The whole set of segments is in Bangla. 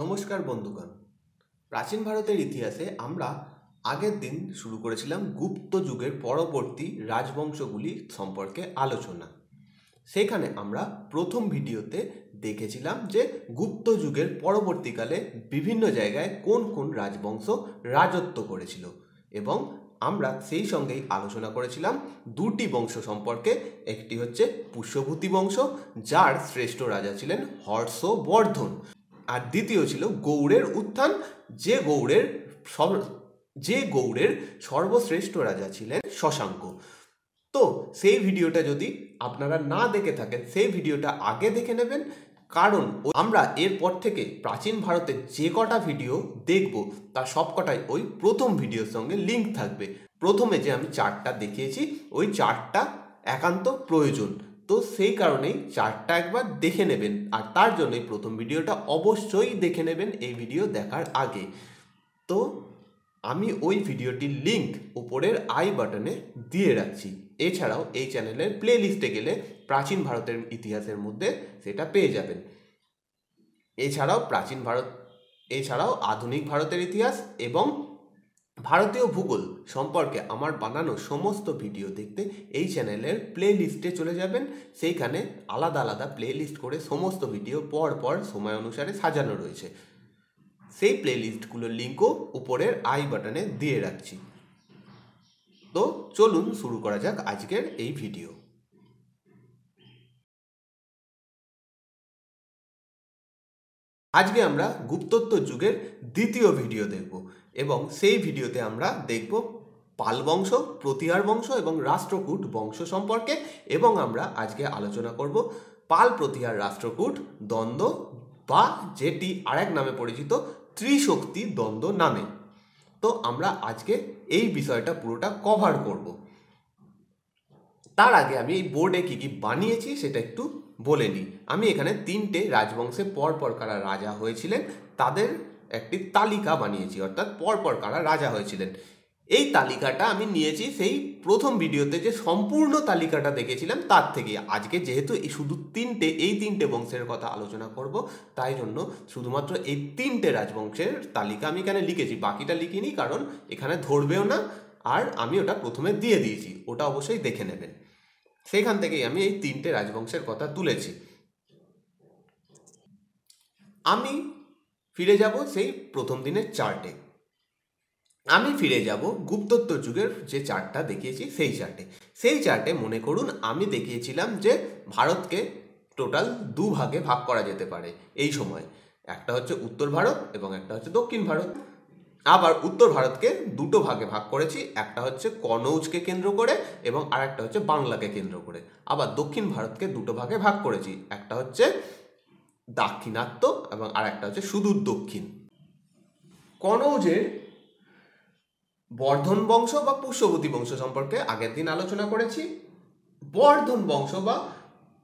নমস্কার বন্ধুগণ প্রাচীন ভারতের ইতিহাসে আমরা আগের দিন শুরু করেছিলাম গুপ্ত যুগের পরবর্তী রাজবংশগুলি সম্পর্কে আলোচনা সেখানে আমরা প্রথম ভিডিওতে দেখেছিলাম যে গুপ্ত যুগের পরবর্তীকালে বিভিন্ন জায়গায় কোন কোন রাজবংশ রাজত্ব করেছিল এবং আমরা সেই সঙ্গেই আলোচনা করেছিলাম দুটি বংশ সম্পর্কে একটি হচ্ছে পুষ্যভূতি বংশ যার শ্রেষ্ঠ রাজা ছিলেন হর্ষবর্ধন আর দ্বিতীয় ছিল গৌড়ের উত্থান যে গৌড়ের যে গৌড়ের সর্বশ্রেষ্ঠ রাজা ছিলেন শশাঙ্ক তো সেই ভিডিওটা যদি আপনারা না দেখে থাকেন সেই ভিডিওটা আগে দেখে নেবেন কারণ আমরা এরপর থেকে প্রাচীন ভারতের যে কটা ভিডিও দেখব তার সব কটাই ওই প্রথম ভিডিওর সঙ্গে লিঙ্ক থাকবে প্রথমে যে আমি চারটা দেখিয়েছি ওই চারটা একান্ত প্রয়োজন তো সেই কারণেই চার্টটা একবার দেখে নেবেন আর তার জন্যই প্রথম ভিডিওটা অবশ্যই দেখে নেবেন এই ভিডিও দেখার আগে তো আমি ওই ভিডিওটির লিঙ্ক উপরের আই বাটনে দিয়ে রাখছি এছাড়াও এই চ্যানেলের প্লেলিস্টে গেলে প্রাচীন ভারতের ইতিহাসের মধ্যে সেটা পেয়ে যাবেন এছাড়াও প্রাচীন ভারত এছাড়াও আধুনিক ভারতের ইতিহাস এবং ভারতীয় ভূগোল সম্পর্কে আমার বানানো সমস্ত ভিডিও দেখতে এই চ্যানেলের প্লে লিস্টে চলে যাবেন সেইখানে আলাদা আলাদা প্লে লিস্ট করে সমস্ত ভিডিও পর পর সময় অনুসারে সাজানো রয়েছে সেই প্লে লিস্টগুলোর লিঙ্কও উপরের আই বাটনে দিয়ে রাখছি তো চলুন শুরু করা যাক আজকের এই ভিডিও আজকে আমরা গুপ্তত্ব যুগের দ্বিতীয় ভিডিও দেখব এবং সেই ভিডিওতে আমরা দেখব পাল বংশ প্রতিহার বংশ এবং রাষ্ট্রকূট বংশ সম্পর্কে এবং আমরা আজকে আলোচনা করব পাল প্রতিহার রাষ্ট্রকূট দ্বন্দ্ব বা যেটি আরেক নামে পরিচিত ত্রিশক্তি দ্বন্দ্ব নামে তো আমরা আজকে এই বিষয়টা পুরোটা কভার করব তার আগে আমি এই বোর্ডে কী কী বানিয়েছি সেটা একটু বলে নিই আমি এখানে তিনটে রাজবংশে পরপর কারা রাজা হয়েছিলেন তাদের একটি তালিকা বানিয়েছি অর্থাৎ পরপর কারা রাজা হয়েছিলেন এই তালিকাটা আমি নিয়েছি সেই প্রথম ভিডিওতে যে সম্পূর্ণ তালিকাটা দেখেছিলাম তার থেকে আজকে যেহেতু এই শুধু তিনটে এই তিনটে বংশের কথা আলোচনা করব তাই জন্য শুধুমাত্র এই তিনটে রাজবংশের তালিকা আমি এখানে লিখেছি বাকিটা লিখিনি কারণ এখানে ধরবেও না আর আমি ওটা প্রথমে দিয়ে দিয়েছি ওটা অবশ্যই দেখে নেবেন সেইখান থেকেই আমি এই তিনটে রাজবংশের কথা তুলেছি আমি ফিরে যাব সেই প্রথম দিনের চার্টে আমি ফিরে যাব গুপ্তত্ব যুগের যে চার্টটা দেখিয়েছি সেই চার্টে সেই চার্টে মনে করুন আমি দেখিয়েছিলাম যে ভারতকে টোটাল দুভাগে ভাগ করা যেতে পারে এই সময় একটা হচ্ছে উত্তর ভারত এবং একটা হচ্ছে দক্ষিণ ভারত আবার উত্তর ভারতকে দুটো ভাগে ভাগ করেছি একটা হচ্ছে কনৌজকে কেন্দ্র করে এবং আর একটা হচ্ছে বাংলাকে কেন্দ্র করে আবার দক্ষিণ ভারতকে দুটো ভাগে ভাগ করেছি একটা হচ্ছে দাক্ষিণাত্য এবং আর একটা হচ্ছে সুদূর দক্ষিণ কনৌজের বর্ধন বংশ বা পুষ্যবতী বংশ সম্পর্কে আগের দিন আলোচনা করেছি বর্ধন বংশ বা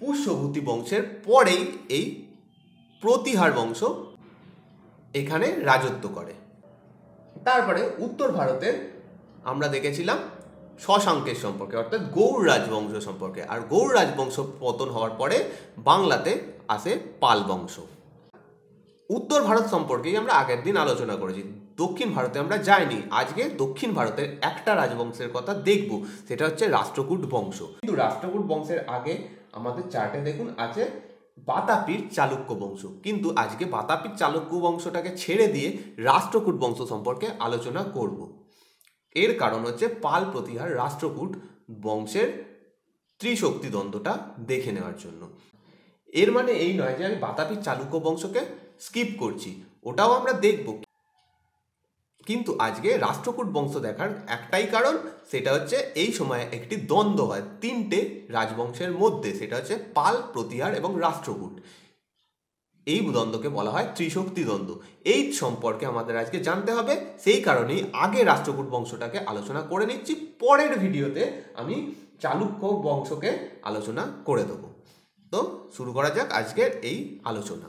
পুষ্যভূতি বংশের পরেই এই প্রতিহার বংশ এখানে রাজত্ব করে তারপরে উত্তর ভারতের আমরা দেখেছিলাম শশাঙ্কের সম্পর্কে অর্থাৎ গৌড় রাজবংশ সম্পর্কে আর গৌড় রাজবংশ পতন হওয়ার পরে বাংলাতে আসে পাল বংশ উত্তর ভারত সম্পর্কেই আমরা আগের দিন আলোচনা করেছি দক্ষিণ ভারতে আমরা যাইনি আজকে দক্ষিণ ভারতের একটা রাজবংশের কথা দেখব সেটা হচ্ছে রাষ্ট্রকূট বংশ কিন্তু রাষ্ট্রকূট বংশের আগে আমাদের চার্টে দেখুন আছে বাতাপির চালুক্য বংশ কিন্তু আজকে বাতাপির চালুক্য বংশটাকে ছেড়ে দিয়ে রাষ্ট্রকূট বংশ সম্পর্কে আলোচনা করব এর কারণ হচ্ছে পাল প্রতিহার রাষ্ট্রকূট বংশের ত্রিশক্তি দ্বন্দ্বটা দেখে নেওয়ার জন্য এর মানে এই নয় যে আমি বাতাবি চালুক্য বংশকে স্কিপ করছি ওটাও আমরা দেখব কিন্তু আজকে রাষ্ট্রকূট বংশ দেখার একটাই কারণ সেটা হচ্ছে এই সময়ে একটি দ্বন্দ্ব হয় তিনটে রাজবংশের মধ্যে সেটা হচ্ছে পাল প্রতিহার এবং রাষ্ট্রকূট এই দ্বন্দ্বকে বলা হয় ত্রিশক্তি দ্বন্দ্ব এই সম্পর্কে আমাদের আজকে জানতে হবে সেই কারণেই আগে রাষ্ট্রকূট বংশটাকে আলোচনা করে নিচ্ছি পরের ভিডিওতে আমি চালুক্য বংশকে আলোচনা করে দেবো তো শুরু করা যাক আজকের এই আলোচনা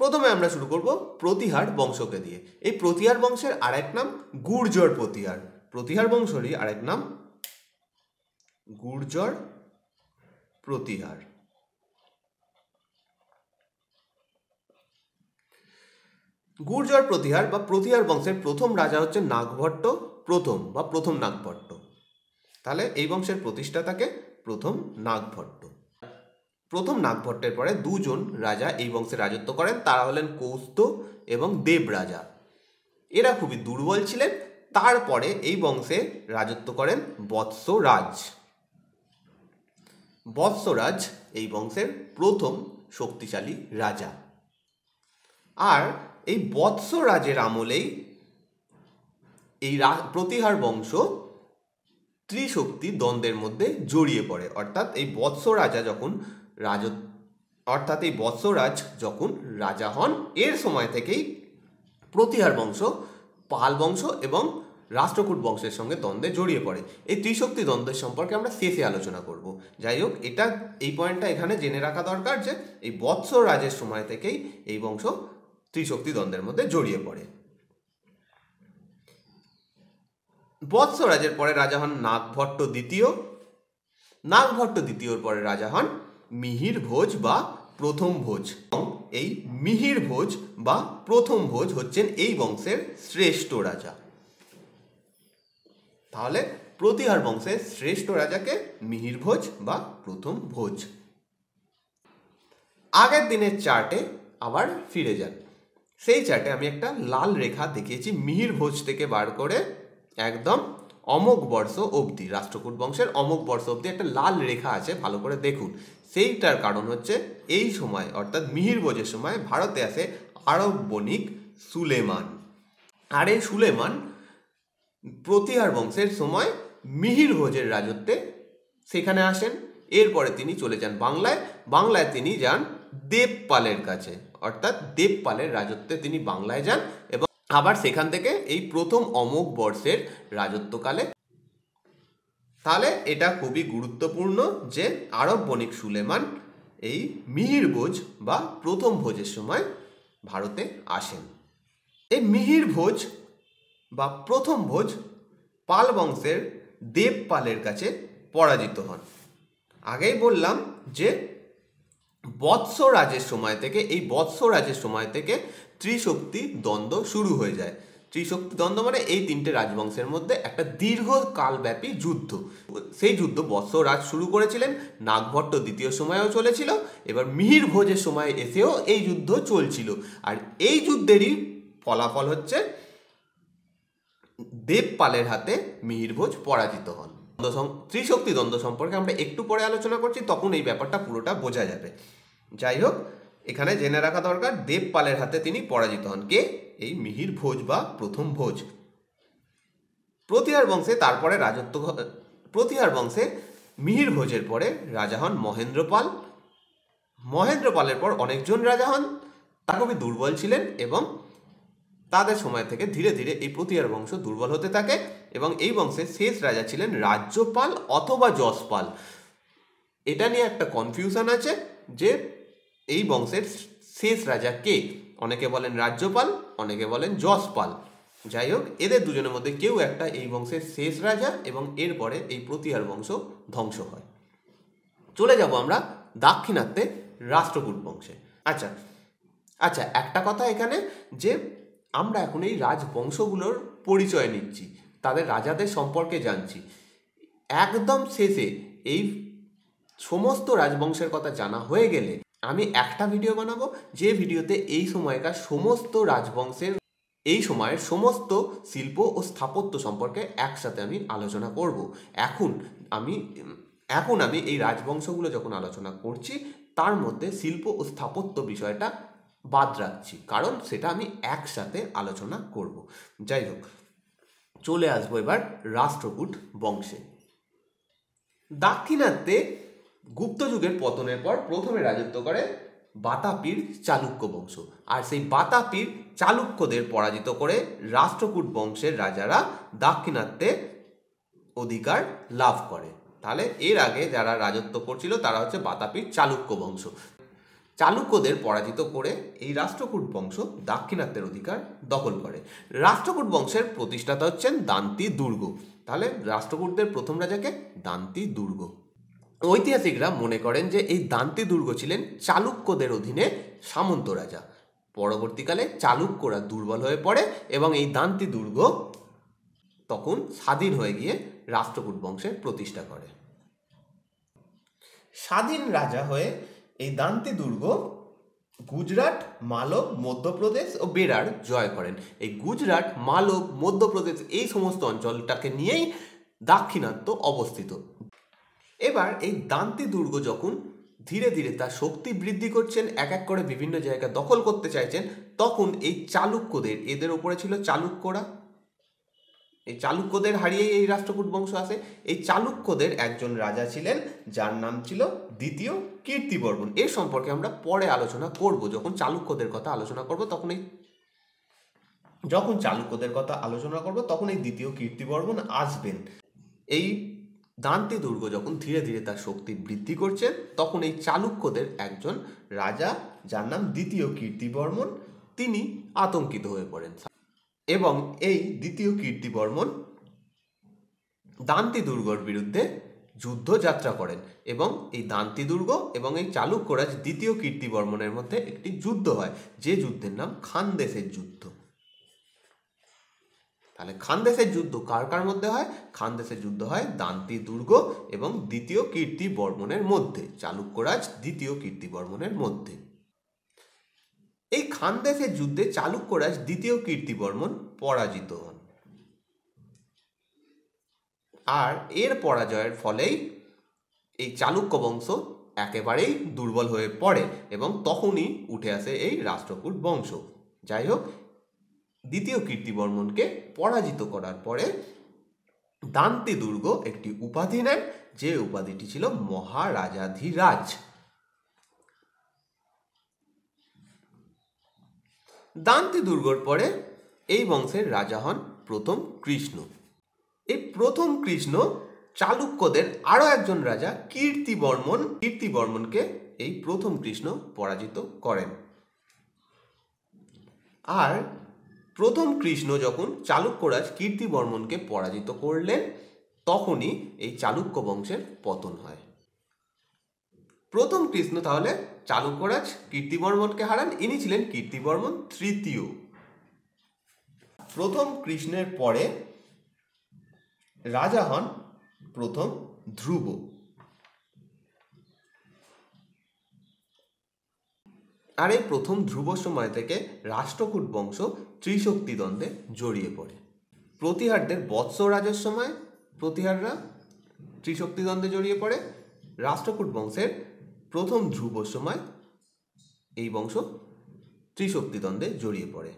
প্রথমে আমরা শুরু করব প্রতিহার বংশকে দিয়ে এই প্রতিহার বংশের আরেক নাম গুর্জর প্রতিহার প্রতিহার বংশেরই আরেক নাম গুর্জর প্রতিহার গুর্জর প্রতিহার বা প্রতিহার বংশের প্রথম রাজা হচ্ছে নাগভট্ট প্রথম বা প্রথম নাগভট্ট তাহলে এই বংশের প্রতিষ্ঠাতাকে প্রথম নাগভট্ট প্রথম নাগভট্টের পরে দুজন রাজা এই বংশে রাজত্ব করেন তারা হলেন কৌস্ত এবং দেব রাজা এরা খুবই দুর্বল ছিলেন তারপরে এই বংশে রাজত্ব করেন বৎসরাজ বৎসরাজ এই বংশের প্রথম শক্তিশালী রাজা আর এই বৎসরাজের আমলেই এই প্রতিহার বংশ ত্রিশক্তি দ্বন্দ্বের মধ্যে জড়িয়ে পড়ে অর্থাৎ এই বৎস রাজা যখন রাজ অর্থাৎ এই বৎসরাজ যখন রাজা হন এর সময় থেকেই প্রতিহার বংশ পাল বংশ এবং রাষ্ট্রকূট বংশের সঙ্গে দ্বন্দ্বে জড়িয়ে পড়ে এই ত্রিশক্তি দ্বন্দ্বের সম্পর্কে আমরা শেষে আলোচনা করব যাই হোক এটা এই পয়েন্টটা এখানে জেনে রাখা দরকার যে এই বৎসরাজের সময় থেকেই এই বংশ ত্রিশক্তি দ্বন্দ্বের মধ্যে জড়িয়ে পড়ে বৎসরাজের পরে রাজা হন নাগভট্ট দ্বিতীয় নাগভট্ট দ্বিতীয়র পরে রাজা হন মিহির ভোজ বা প্রথম ভোজ এই মিহির ভোজ বা প্রথম ভোজ হচ্ছেন এই বংশের শ্রেষ্ঠ রাজা তাহলে প্রতিহার বংশের শ্রেষ্ঠ রাজাকে মিহির ভোজ বা প্রথম ভোজ আগের দিনের চার্টে আবার ফিরে যান সেই চার্টে আমি একটা লাল রেখা দেখিয়েছি মিহির ভোজ থেকে বার করে একদম অমক বর্ষ অবধি রাষ্ট্রকূট বংশের অমক বর্ষ অবধি একটা লাল রেখা আছে ভালো করে দেখুন সেইটার কারণ হচ্ছে এই সময় অর্থাৎ মিহির বোঝের সময় ভারতে আসে আরব বণিক সুলেমান আর এই সুলেমান প্রতিহার বংশের সময় মিহির ভোজের রাজত্বে সেখানে আসেন এরপরে তিনি চলে যান বাংলায় বাংলায় তিনি যান দেবপালের কাছে অর্থাৎ দেবপালের রাজত্বে তিনি বাংলায় যান এবং আবার সেখান থেকে এই প্রথম অমুক বর্ষের রাজত্বকালে তাহলে এটা খুবই গুরুত্বপূর্ণ যে আরব বণিক সুলেমান এই মিহির ভোজ বা প্রথম ভোজের সময় ভারতে আসেন এই মিহির ভোজ বা প্রথম ভোজ পাল বংশের দেবপালের কাছে পরাজিত হন আগেই বললাম যে বৎস রাজের সময় থেকে এই বৎস রাজের সময় থেকে ত্রিশক্তি দ্বন্দ্ব শুরু হয়ে যায় ত্রিশক্তি দ্বন্দ্ব মানে এই তিনটে রাজবংশের মধ্যে একটা দীর্ঘ কালব্যাপী যুদ্ধ সেই যুদ্ধ বৎসরাজ শুরু করেছিলেন নাগভট্ট দ্বিতীয় সময়েও চলেছিল এবার মিহির ভোজের সময় এসেও এই যুদ্ধ চলছিল আর এই যুদ্ধেরই ফলাফল হচ্ছে দেবপালের হাতে মিহিরভোজ পরাজিত হন ত্রিশক্তি দ্বন্দ্ব সম্পর্কে আমরা একটু পরে আলোচনা করছি তখন এই ব্যাপারটা পুরোটা বোঝা যাবে যাই হোক এখানে জেনে রাখা দরকার দেবপালের হাতে তিনি পরাজিত হন কে এই মিহির ভোজ বা প্রথম ভোজ প্রতিহার বংশে তারপরে রাজত্ব প্রতিহার বংশে মিহির ভোজের পরে রাজা হন মহেন্দ্রপাল মহেন্দ্রপালের পর অনেকজন রাজা হন তা খুবই দুর্বল ছিলেন এবং তাদের সময় থেকে ধীরে ধীরে এই প্রতিহার বংশ দুর্বল হতে থাকে এবং এই বংশের শেষ রাজা ছিলেন রাজ্যপাল অথবা যশপাল এটা নিয়ে একটা কনফিউশন আছে যে এই বংশের শেষ রাজা কে অনেকে বলেন রাজ্যপাল অনেকে বলেন যশপাল যাই হোক এদের দুজনের মধ্যে কেউ একটা এই বংশের শেষ রাজা এবং এরপরে এই প্রতিহার বংশ ধ্বংস হয় চলে যাব আমরা দাক্ষিণাত্যে রাষ্ট্রকূট বংশে আচ্ছা আচ্ছা একটা কথা এখানে যে আমরা এখন এই রাজবংশগুলোর পরিচয় নিচ্ছি তাদের রাজাদের সম্পর্কে জানছি একদম শেষে এই সমস্ত রাজবংশের কথা জানা হয়ে গেলে আমি একটা ভিডিও বানাবো যে ভিডিওতে এই সময়কার সমস্ত রাজবংশের এই সময়ের সমস্ত শিল্প ও স্থাপত্য সম্পর্কে একসাথে আমি আলোচনা করব এখন আমি এখন আমি এই রাজবংশগুলো যখন আলোচনা করছি তার মধ্যে শিল্প ও স্থাপত্য বিষয়টা বাদ রাখছি কারণ সেটা আমি একসাথে আলোচনা করব যাই হোক চলে আসবো এবার রাষ্ট্রকূট বংশে দাক্ষিণাত্যে গুপ্ত যুগের পতনের পর প্রথমে রাজত্ব করে বাতাপীর চালুক্য বংশ আর সেই বাতাপীর চালুক্যদের পরাজিত করে রাষ্ট্রকূট বংশের রাজারা দাক্ষিণাত্যে অধিকার লাভ করে তাহলে এর আগে যারা রাজত্ব করছিল তারা হচ্ছে বাতাপীর চালুক্য বংশ চালুক্যদের পরাজিত করে এই রাষ্ট্রকূট বংশ দাক্ষিণাত্যের অধিকার দখল করে রাষ্ট্রকূট বংশের প্রতিষ্ঠাতা হচ্ছেন দান্তি দুর্গ তাহলে রাষ্ট্রকূটদের প্রথম রাজাকে দান্তি দুর্গ ঐতিহাসিকরা মনে করেন যে এই দান্তি দুর্গ ছিলেন চালুক্যদের অধীনে সামন্ত রাজা পরবর্তীকালে চালুক্যরা দুর্বল হয়ে পড়ে এবং এই দান্তি দুর্গ তখন স্বাধীন হয়ে গিয়ে রাষ্ট্রকূট বংশের প্রতিষ্ঠা করে স্বাধীন রাজা হয়ে এই দান্তি দুর্গ গুজরাট মালব মধ্যপ্রদেশ ও বেরার জয় করেন এই গুজরাট মালব মধ্যপ্রদেশ এই সমস্ত অঞ্চলটাকে নিয়েই দাক্ষিণাত্য অবস্থিত এবার এই দান্তি দুর্গ যখন ধীরে ধীরে তার শক্তি বৃদ্ধি করছেন এক এক করে বিভিন্ন জায়গা দখল করতে চাইছেন তখন এই চালুক্যদের এদের ওপরে ছিল চালুক্যরা এই চালুক্যদের হারিয়েই এই রাষ্ট্রকূট বংশ আসে এই চালুক্যদের একজন রাজা ছিলেন যার নাম ছিল দ্বিতীয় কীর্তিবর্মন এর সম্পর্কে আমরা পরে আলোচনা করব যখন চালুক্যদের কথা আলোচনা করব তখন এই যখন চালুক্যদের কথা আলোচনা করব তখন এই দ্বিতীয় কীর্তিবর্মন আসবেন এই দান্তে দুর্গ যখন ধীরে ধীরে তার শক্তি বৃদ্ধি করছেন তখন এই চালুক্যদের একজন রাজা যার নাম দ্বিতীয় কীর্তিবর্মন তিনি আতঙ্কিত হয়ে পড়েন এবং এই দ্বিতীয় কীর্তিবর্মন দান্তি দুর্গর বিরুদ্ধে যুদ্ধ যাত্রা করেন এবং এই দান্তি দুর্গ এবং এই চালুক্যরাজ দ্বিতীয় কীর্তিবর্মনের মধ্যে একটি যুদ্ধ হয় যে যুদ্ধের নাম খানদেশের যুদ্ধ তাহলে খানদেশের যুদ্ধ কার কার মধ্যে হয় খানদেশের যুদ্ধ হয় দান্তি দুর্গ এবং দ্বিতীয় কীর্তি বর্মনের মধ্যে চালুক্যরাজ দ্বিতীয় কীর্তি বর্মনের মধ্যে এই খানদেশের যুদ্ধে চালুক্যরাজ দ্বিতীয় কীর্তি বর্মন পরাজিত হন আর এর পরাজয়ের ফলেই এই চালুক্য বংশ একেবারেই দুর্বল হয়ে পড়ে এবং তখনই উঠে আসে এই রাষ্ট্রকূট বংশ যাই হোক দ্বিতীয় কীর্তিবর্মনকে পরাজিত করার পরে দান্তি দুর্গ একটি উপাধি নেন যে উপাধিটি ছিল মহারাজাধিরাজ দান্তি দুর্গর পরে এই বংশের রাজা হন প্রথম কৃষ্ণ এই প্রথম কৃষ্ণ চালুক্যদের আরও একজন রাজা কীর্তিবর্মন কীর্তিবর্মনকে এই প্রথম কৃষ্ণ পরাজিত করেন আর প্রথম কৃষ্ণ যখন চালুক্যরাজ কীর্তিবর্মনকে পরাজিত করলেন তখনই এই চালুক্য বংশের পতন হয় প্রথম কৃষ্ণ তাহলে চালুক্যরাজ কীর্তিবর্মনকে হারান ইনি ছিলেন কীর্তিবর্মন তৃতীয় প্রথম কৃষ্ণের পরে রাজা হন প্রথম ধ্রুব আর এই প্রথম ধ্রুব সময় থেকে রাষ্ট্রকূট বংশ ত্রিশক্তিদ্বন্দ্বে জড়িয়ে পড়ে প্রতিহারদের বৎসরাজের সময় প্রতিহাররা ত্রিশক্তিদ্বন্দ্বে জড়িয়ে পড়ে রাষ্ট্রকূট বংশের প্রথম ধ্রুব সময় এই বংশ ত্রিশক্তিদ্বন্দ্বে জড়িয়ে পড়ে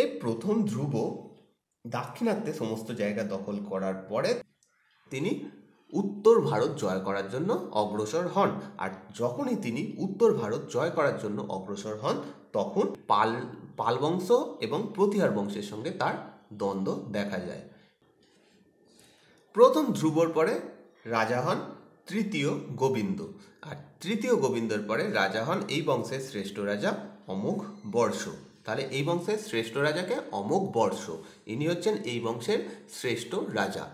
এই প্রথম ধ্রুব দাক্ষিণাত্যে সমস্ত জায়গা দখল করার পরে তিনি উত্তর ভারত জয় করার জন্য অগ্রসর হন আর যখনই তিনি উত্তর ভারত জয় করার জন্য অগ্রসর হন তখন পাল পাল বংশ এবং প্রতিহার বংশের সঙ্গে তার দ্বন্দ্ব দেখা যায় প্রথম ধ্রুবর পরে রাজা হন তৃতীয় গোবিন্দ আর তৃতীয় গোবিন্দর পরে রাজা হন এই বংশের শ্রেষ্ঠ রাজা অমোঘ বর্ষ তাহলে এই বংশের শ্রেষ্ঠ রাজাকে অমোঘ বর্ষ ইনি হচ্ছেন এই বংশের শ্রেষ্ঠ রাজা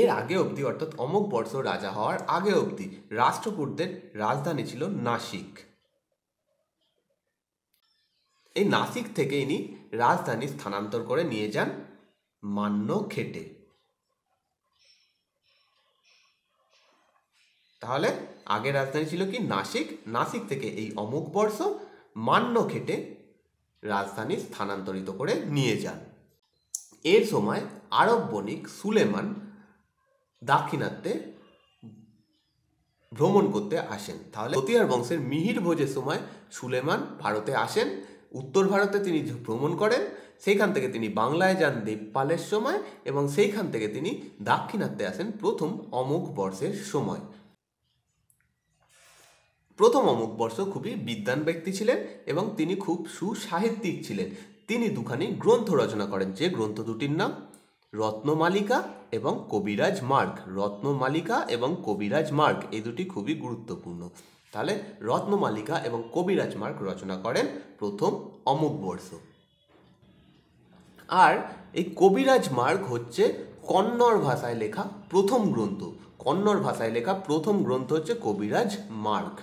এর আগে অবধি অর্থাৎ অমক বর্ষ রাজা হওয়ার আগে অবধি রাষ্ট্রকূটদের রাজধানী ছিল নাসিক এই নাসিক থেকে ইনি রাজধানী স্থানান্তর করে নিয়ে যান মান্য খেটে তাহলে আগে রাজধানী ছিল কি নাসিক নাসিক থেকে এই অমুক বর্ষ মান্য খেটে রাজধানী স্থানান্তরিত করে নিয়ে যান এর সময় আরব বণিক সুলেমান দাক্ষিণাত্যে ভ্রমণ করতে আসেন তাহলে খতিয়ার বংশের মিহির ভোজের সময় সুলেমান ভারতে আসেন উত্তর ভারতে তিনি ভ্রমণ করেন সেইখান থেকে তিনি বাংলায় যান দেবপালের সময় এবং সেইখান থেকে তিনি দাক্ষিণাত্যে আসেন প্রথম অমুক বর্ষের সময় প্রথম অমুক বর্ষ খুবই বিদ্যান ব্যক্তি ছিলেন এবং তিনি খুব সুসাহিত্যিক ছিলেন তিনি দুখানি গ্রন্থ রচনা করেন যে গ্রন্থ দুটির নাম রত্নমালিকা এবং কবিরাজ মার্গ রত্নমালিকা এবং কবিরাজ মার্গ এই দুটি খুবই গুরুত্বপূর্ণ তাহলে রত্নমালিকা এবং কবিরাজ মার্গ রচনা করেন প্রথম অমুকবর্ষ আর এই কবিরাজ মার্গ হচ্ছে কন্নড় ভাষায় লেখা প্রথম গ্রন্থ কন্নড় ভাষায় লেখা প্রথম গ্রন্থ হচ্ছে কবিরাজ মার্গ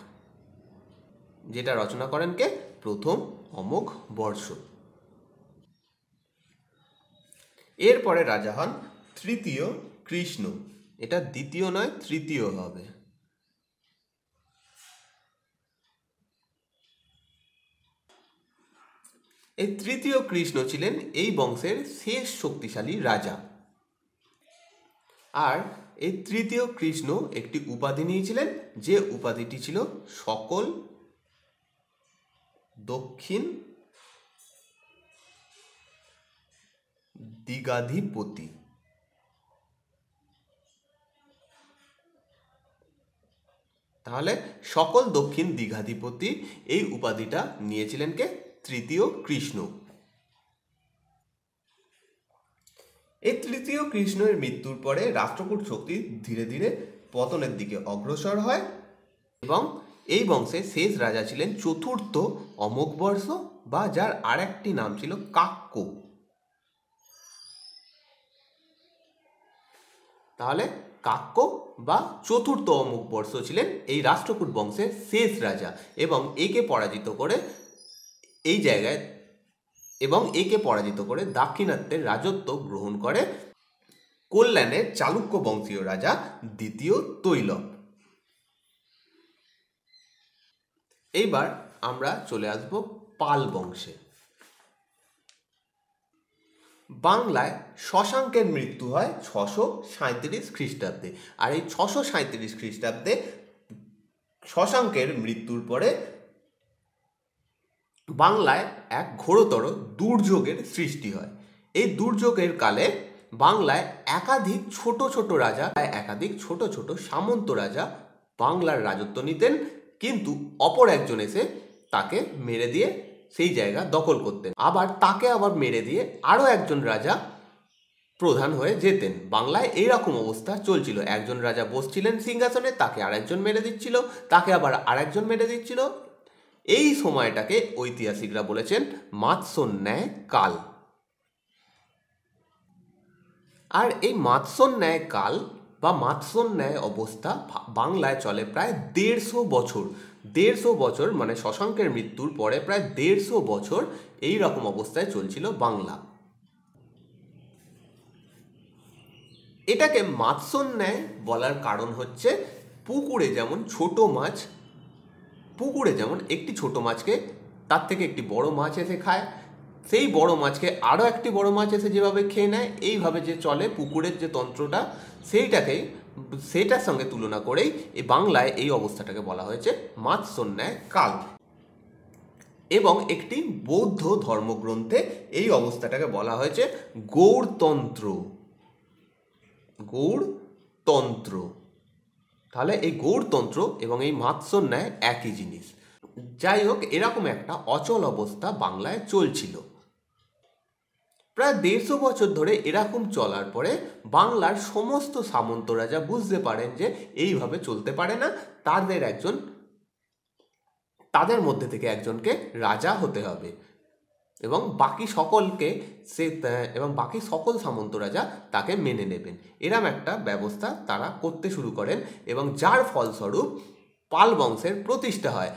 যেটা রচনা করেন কে প্রথম অমোঘ বর্ষ এরপরে রাজা হন তৃতীয় কৃষ্ণ এটা দ্বিতীয় নয় তৃতীয় হবে এই তৃতীয় কৃষ্ণ ছিলেন এই বংশের শেষ শক্তিশালী রাজা আর এই তৃতীয় কৃষ্ণ একটি উপাধি নিয়েছিলেন যে উপাধিটি ছিল সকল দক্ষিণ দিগাধিপতি তাহলে সকল দক্ষিণ দীঘাধিপতি এই উপাধিটা নিয়েছিলেন কে তৃতীয় কৃষ্ণ এই তৃতীয় কৃষ্ণের মৃত্যুর পরে রাষ্ট্রকূট শক্তি ধীরে ধীরে পতনের দিকে অগ্রসর হয় এবং এই বংশে শেষ রাজা ছিলেন চতুর্থ অমোঘবর্ষ বা যার আরেকটি নাম ছিল কাক্য তাহলে কাক্য বা চতুর্থ বর্ষ ছিলেন এই রাষ্ট্রকূট বংশের শেষ রাজা এবং একে পরাজিত করে এই জায়গায় এবং একে পরাজিত করে দাক্ষিণাত্যের রাজত্ব গ্রহণ করে কল্যাণের চালুক্য বংশীয় রাজা দ্বিতীয় তৈল এইবার আমরা চলে আসব পাল বংশে বাংলায় শশাঙ্কের মৃত্যু হয় ছশো সাঁত্রিশ খ্রিস্টাব্দে আর এই ছশো সাঁত্রিশ খ্রিস্টাব্দে শশাঙ্কের মৃত্যুর পরে বাংলায় এক ঘোরতর দুর্যোগের সৃষ্টি হয় এই দুর্যোগের কালে বাংলায় একাধিক ছোট ছোট রাজা একাধিক ছোট ছোট সামন্ত রাজা বাংলার রাজত্ব নিতেন কিন্তু অপর একজন এসে তাকে মেরে দিয়ে সেই জায়গা দখল করতেন আবার তাকে আবার মেরে দিয়ে আরও একজন রাজা প্রধান হয়ে যেতেন বাংলায় এইরকম অবস্থা চলছিল একজন রাজা বসছিলেন সিংহাসনে তাকে আরেকজন মেরে দিচ্ছিল তাকে আবার আরেকজন মেরে দিচ্ছিল এই সময়টাকে ঐতিহাসিকরা বলেছেন ন্যায় কাল আর এই মাৎসন্যায় কাল বা ন্যায় অবস্থা বাংলায় চলে প্রায় দেড়শো বছর দেড়শো বছর মানে শশাঙ্কের মৃত্যুর পরে প্রায় দেড়শো বছর এই রকম অবস্থায় চলছিল বাংলা এটাকে মাৎসন ন্যায় বলার কারণ হচ্ছে পুকুরে যেমন ছোট মাছ পুকুরে যেমন একটি ছোট মাছকে তার থেকে একটি বড় মাছ এসে খায় সেই বড় মাছকে আরও একটি বড় মাছ এসে যেভাবে খেয়ে নেয় এইভাবে যে চলে পুকুরের যে তন্ত্রটা সেইটাকেই সেটার সঙ্গে তুলনা করেই এই বাংলায় এই অবস্থাটাকে বলা হয়েছে মাছ সন্ন্যায় কাল এবং একটি বৌদ্ধ ধর্মগ্রন্থে এই অবস্থাটাকে বলা হয়েছে গৌরতন্ত্র গৌরতন্ত্র তাহলে এই গৌরতন্ত্র এবং এই মাৎসন্যায় একই জিনিস যাই হোক এরকম একটা অচল অবস্থা বাংলায় চলছিল প্রায় দেড়শো বছর ধরে এরকম চলার পরে বাংলার সমস্ত সামন্ত রাজা বুঝতে পারেন যে এইভাবে চলতে পারে না তাদের একজন তাদের মধ্যে থেকে একজনকে রাজা হতে হবে এবং বাকি সকলকে সে এবং বাকি সকল সামন্ত রাজা তাকে মেনে নেবেন এরম একটা ব্যবস্থা তারা করতে শুরু করেন এবং যার ফলস্বরূপ পাল বংশের প্রতিষ্ঠা হয়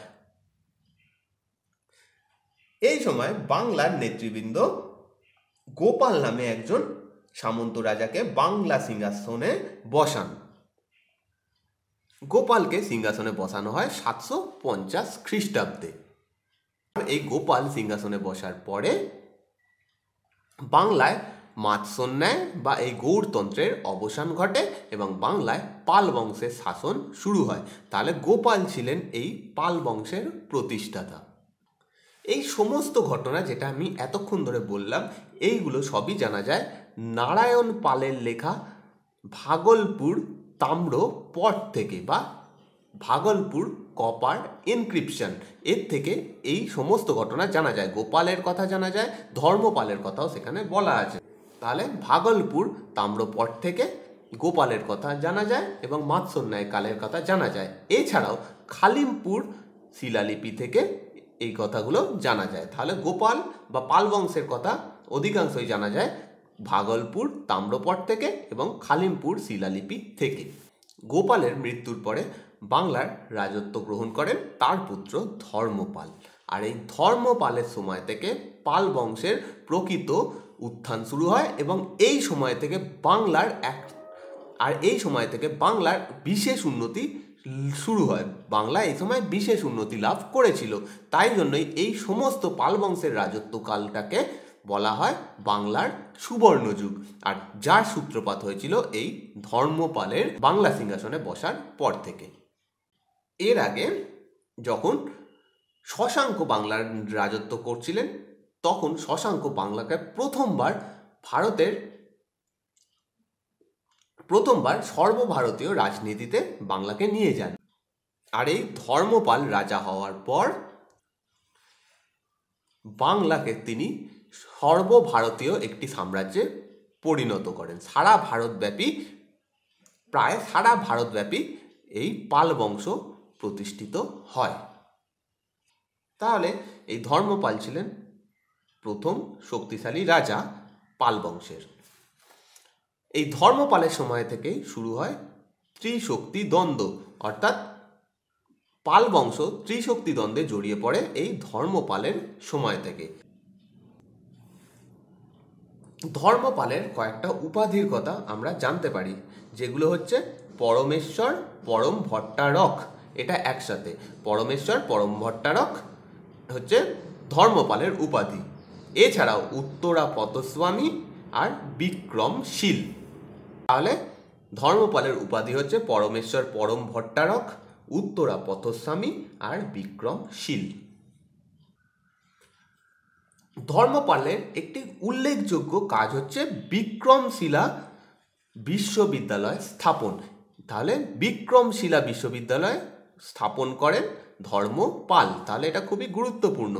এই সময় বাংলার নেতৃবৃন্দ গোপাল নামে একজন সামন্ত রাজাকে বাংলা সিংহাসনে বসান গোপালকে সিংহাসনে বসানো হয় সাতশো পঞ্চাশ খ্রিস্টাব্দে এই গোপাল সিংহাসনে বসার পরে বাংলায় নেয় বা এই গৌরতন্ত্রের অবসান ঘটে এবং বাংলায় পাল বংশের শাসন শুরু হয় তাহলে গোপাল ছিলেন এই পাল বংশের প্রতিষ্ঠাতা এই সমস্ত ঘটনা যেটা আমি এতক্ষণ ধরে বললাম এইগুলো সবই জানা যায় নারায়ণ পালের লেখা ভাগলপুর তাম্র পট থেকে বা ভাগলপুর কপার এনক্রিপশন এর থেকে এই সমস্ত ঘটনা জানা যায় গোপালের কথা জানা যায় ধর্মপালের কথাও সেখানে বলা আছে তাহলে ভাগলপুর তাম্রপট থেকে গোপালের কথা জানা যায় এবং মাৎসন্যায় কালের কথা জানা যায় এছাড়াও খালিমপুর শিলালিপি থেকে এই কথাগুলো জানা যায় তাহলে গোপাল বা পাল বংশের কথা অধিকাংশই জানা যায় ভাগলপুর তাম্রপট থেকে এবং খালিমপুর শিলালিপি থেকে গোপালের মৃত্যুর পরে বাংলার রাজত্ব গ্রহণ করেন তার পুত্র ধর্মপাল আর এই ধর্মপালের সময় থেকে পাল বংশের প্রকৃত উত্থান শুরু হয় এবং এই সময় থেকে বাংলার এক আর এই সময় থেকে বাংলার বিশেষ উন্নতি শুরু হয় বাংলা এই সময় বিশেষ উন্নতি লাভ করেছিল তাই জন্যই এই সমস্ত পাল বংশের রাজত্বকালটাকে বলা হয় বাংলার সুবর্ণ যুগ আর যার সূত্রপাত হয়েছিল এই ধর্মপালের বাংলা সিংহাসনে বসার পর থেকে এর আগে যখন শশাঙ্ক বাংলার রাজত্ব করছিলেন তখন শশাঙ্ক বাংলাকে প্রথমবার ভারতের প্রথমবার সর্বভারতীয় রাজনীতিতে বাংলাকে নিয়ে যান আর এই ধর্মপাল রাজা হওয়ার পর বাংলাকে তিনি সর্বভারতীয় একটি সাম্রাজ্যে পরিণত করেন সারা ভারতব্যাপী প্রায় সারা ভারতব্যাপী এই পাল বংশ প্রতিষ্ঠিত হয় তাহলে এই ধর্মপাল ছিলেন প্রথম শক্তিশালী রাজা পাল বংশের এই ধর্মপালের সময় থেকেই শুরু হয় ত্রিশক্তি দ্বন্দ্ব অর্থাৎ পাল বংশ ত্রিশক্তি দ্বন্দ্বে জড়িয়ে পড়ে এই ধর্মপালের সময় থেকে ধর্মপালের কয়েকটা উপাধির কথা আমরা জানতে পারি যেগুলো হচ্ছে পরমেশ্বর পরম ভট্টারক এটা একসাথে পরমেশ্বর পরম ভট্টারক হচ্ছে ধর্মপালের উপাধি এছাড়াও উত্তরা পতস্বামী আর বিক্রমশীল তাহলে ধর্মপালের উপাধি হচ্ছে পরমেশ্বর পরম ভট্টারক উত্তরা পথস্বামী আর বিক্রমশীল ধর্মপালের একটি উল্লেখযোগ্য কাজ হচ্ছে বিক্রমশিলা বিশ্ববিদ্যালয় স্থাপন তাহলে বিক্রমশিলা বিশ্ববিদ্যালয় স্থাপন করেন ধর্মপাল তাহলে এটা খুবই গুরুত্বপূর্ণ